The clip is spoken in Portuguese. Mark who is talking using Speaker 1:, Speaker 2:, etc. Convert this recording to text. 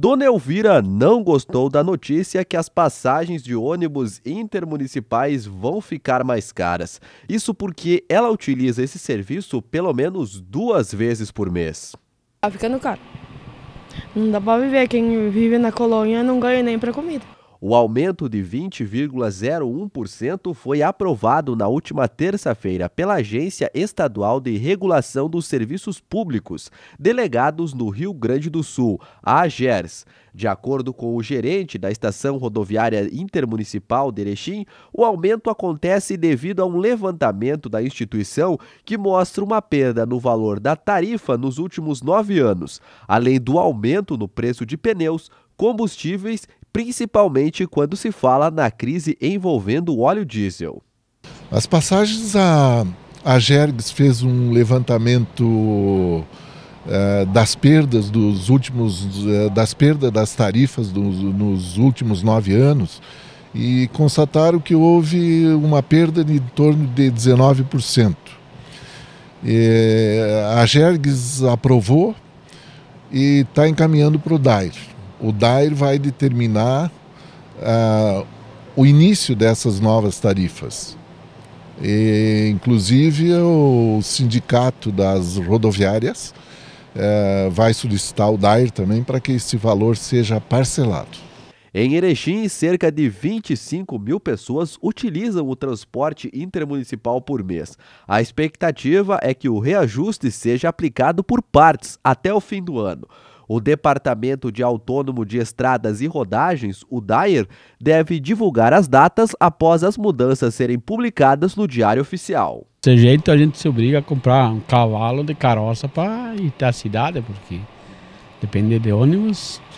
Speaker 1: Dona Elvira não gostou da notícia que as passagens de ônibus intermunicipais vão ficar mais caras. Isso porque ela utiliza esse serviço pelo menos duas vezes por mês. Tá ficando caro. Não dá pra viver. Quem vive na colônia não ganha nem pra comida. O aumento de 20,01% foi aprovado na última terça-feira pela Agência Estadual de Regulação dos Serviços Públicos, delegados no Rio Grande do Sul, a AGERS. De acordo com o gerente da Estação Rodoviária Intermunicipal de Erechim, o aumento acontece devido a um levantamento da instituição que mostra uma perda no valor da tarifa nos últimos nove anos, além do aumento no preço de pneus, combustíveis principalmente quando se fala na crise envolvendo o óleo diesel.
Speaker 2: As passagens, a, a Gergs fez um levantamento eh, das perdas dos últimos, eh, das perdas das tarifas dos, nos últimos nove anos e constataram que houve uma perda de torno de 19%. E, eh, a Gergs aprovou e está encaminhando para o DAIR o DAIR vai determinar ah, o início dessas novas tarifas. E, inclusive, o sindicato das rodoviárias eh, vai solicitar o DAIR também para que esse valor seja parcelado.
Speaker 1: Em Erechim, cerca de 25 mil pessoas utilizam o transporte intermunicipal por mês. A expectativa é que o reajuste seja aplicado por partes até o fim do ano. O Departamento de Autônomo de Estradas e Rodagens, o DAER, deve divulgar as datas após as mudanças serem publicadas no Diário Oficial. Desse jeito a gente se obriga a comprar um cavalo de carroça para ir até a cidade, porque depender de ônibus